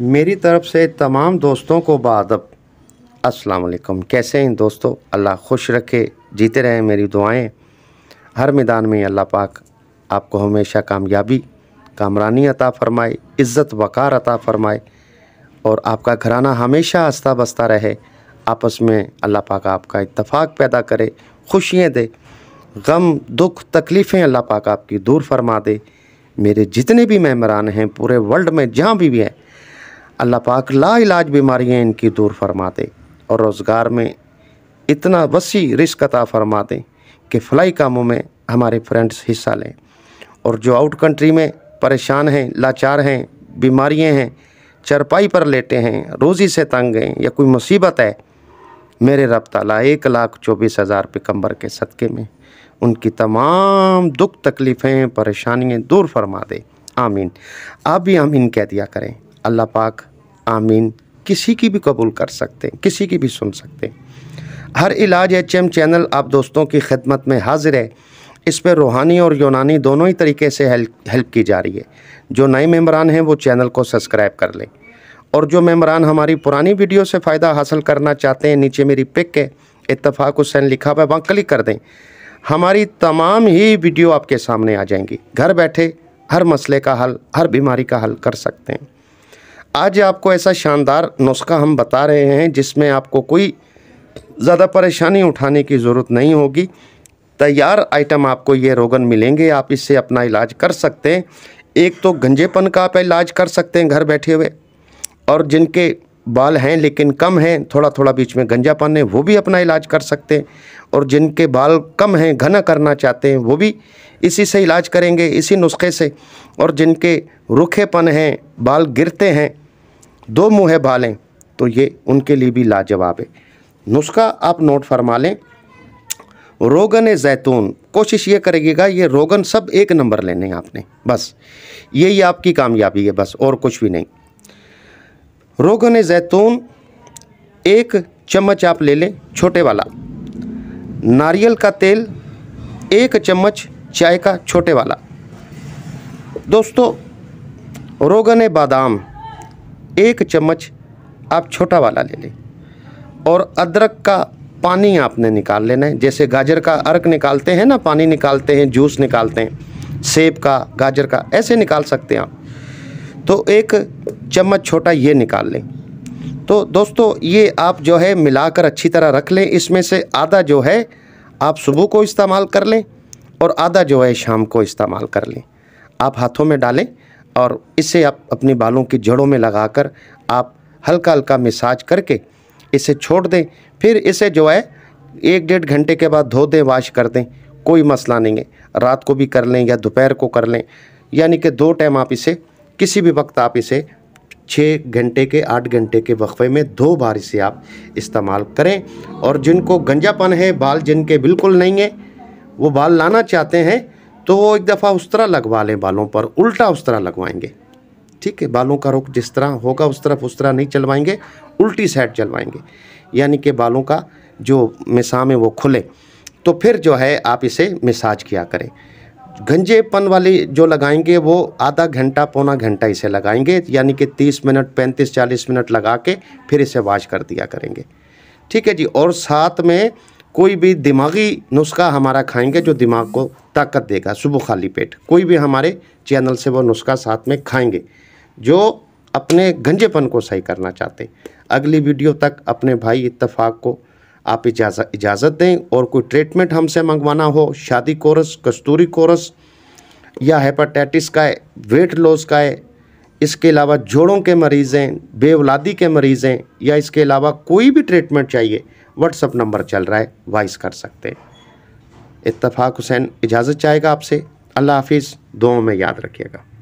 मेरी तरफ़ से तमाम दोस्तों को बादब अस्सलाम वालेकुम कैसे हैं दोस्तों अल्लाह खुश रखे जीते रहें मेरी दुआएं हर मैदान में अल्लाह पाक आपको हमेशा कामयाबी कामरानी अता फ़रमाए इज़्ज़त वक़ार अता फ़रमाए और आपका घराना हमेशा आस्था बस्ता रहे आपस में अल्लाह पाक आपका इतफाक़ पैदा करे खुशियाँ दे गम दुख तकलीफ़ें अल्लाह पाक आपकी दूर फरमा दे मेरे जितने भी मेहमान हैं पूरे वर्ल्ड में जहाँ भी, भी हैं अल्लाह पाक ला इलाज बीमारियाँ इनकी दूर फरमा दे और रोज़गार में इतना वसी रिस्क अता फरमा दें कि फ्लाई कामों में हमारे फ्रेंड्स हिस्सा लें और जो आउट कंट्री में परेशान हैं लाचार हैं बीमारियाँ हैं चरपाई पर लेटे हैं रोज़ी से तंग हैं या कोई मुसीबत है मेरे रब ताला एक लाख चौबीस हज़ार पिकम्बर के सदक़े में उनकी तमाम दुख तकलीफ़ें परेशानियाँ दूर फरमा दे आमीन आप भी आमीन कह दिया करें अल्लाह पाक आमीन किसी की भी कबूल कर सकते हैं किसी की भी सुन सकते हैं हर इलाज एच एम चैनल आप दोस्तों की खिदमत में हाजिर है इस पर रूहानी और यूनानी दोनों ही तरीके से हेल्प हेल्प की जा रही है जो नए मेम्बरान हैं वो चैनल को सब्सक्राइब कर लें और जो मेम्बरान हमारी पुरानी वीडियो से फ़ायदा हासिल करना चाहते हैं नीचे मेरी पिक है इतफाक़ हुसैन लिखा हुआ है वहाँ क्लिक कर दें हमारी तमाम ही वीडियो आपके सामने आ जाएंगी घर बैठे हर मसले का हल हर बीमारी का हल कर सकते हैं आज आपको ऐसा शानदार नुस्खा हम बता रहे हैं जिसमें आपको कोई ज़्यादा परेशानी उठाने की ज़रूरत नहीं होगी तैयार आइटम आपको ये रोगन मिलेंगे आप इससे अपना इलाज कर सकते हैं एक तो गंजेपन का आप इलाज कर सकते हैं घर बैठे हुए और जिनके बाल हैं लेकिन कम हैं थोड़ा थोड़ा बीच में गंजापन है वो भी अपना इलाज कर सकते हैं और जिनके बाल कम हैं घना करना चाहते हैं वो भी इसी से इलाज करेंगे इसी नुस्खे से और जिनके रूखेपन हैं बाल गिरते हैं दो मुँह है भालें तो ये उनके लिए भी लाजवाब है नुस्खा आप नोट फरमा लें रोगन जैतून कोशिश ये करेगा ये रोगन सब एक नंबर लेने हैं आपने बस यही आपकी कामयाबी है बस और कुछ भी नहीं रोगन जैतून एक चम्मच आप ले लें छोटे वाला नारियल का तेल एक चम्मच चाय का छोटे वाला दोस्तों रोगन बादाम एक चम्मच आप छोटा वाला ले लें और अदरक का पानी आपने निकाल लेना है जैसे गाजर का अर्क निकालते हैं ना पानी निकालते हैं जूस निकालते हैं सेब का गाजर का ऐसे निकाल सकते हैं आप तो एक चम्मच छोटा ये निकाल लें तो दोस्तों ये आप जो है मिलाकर अच्छी तरह रख लें इसमें से आधा जो है आप सुबह को इस्तेमाल कर लें और आधा जो है शाम को इस्तेमाल कर लें आप हाथों में डालें और इसे आप अपने बालों की जड़ों में लगाकर आप हल्का हल्का मिसाज करके इसे छोड़ दें फिर इसे जो है एक डेढ़ घंटे के बाद धो दें वाश कर दें कोई मसला नहीं है रात को भी कर लें या दोपहर को कर लें यानी कि दो टाइम आप इसे किसी भी वक्त आप इसे छः घंटे के आठ घंटे के वक्फे में दो बार इसे आप इस्तेमाल करें और जिनको गंजापन है बाल जिनके बिल्कुल नहीं है वो बाल लाना चाहते हैं तो वो एक दफ़ा उस तरह लगवा लें बालों पर उल्टा उस तरह लगवाएंगे ठीक है बालों का रुख जिस तरह होगा उस तरफ उस तरह नहीं चलवाएंगे उल्टी साइड चलवाएंगे यानी कि बालों का जो मिसाम है वो खुले तो फिर जो है आप इसे मिसाज किया करें गंजेपन वाली जो लगाएंगे वो आधा घंटा पौना घंटा इसे लगाएंगे यानी कि 30 मिनट 35 40 मिनट लगा के फिर इसे वाश कर दिया करेंगे ठीक है जी और साथ में कोई भी दिमागी नुस्खा हमारा खाएंगे जो दिमाग को ताकत देगा सुबह खाली पेट कोई भी हमारे चैनल से वो नुस्खा साथ में खाएंगे जो अपने गंजेपन को सही करना चाहते अगली वीडियो तक अपने भाई इतफ़ाक को आप इजाज़त इजाज़त दें और कोई ट्रीटमेंट हमसे मंगवाना हो शादी कोरस कस्तूरी कोरस या हेपाटाइटिस का है वेट लॉस का है इसके अलावा जोड़ों के मरीज़ हैं बेवलादी के मरीज़ हैं या इसके अलावा कोई भी ट्रीटमेंट चाहिए व्हाट्सअप नंबर चल रहा है वॉइस कर सकते हैं इतफ़ाक़ हुसैन इजाज़त चाहेगा आपसे अल्लाह हाफिज़ दुआओं में याद रखिएगा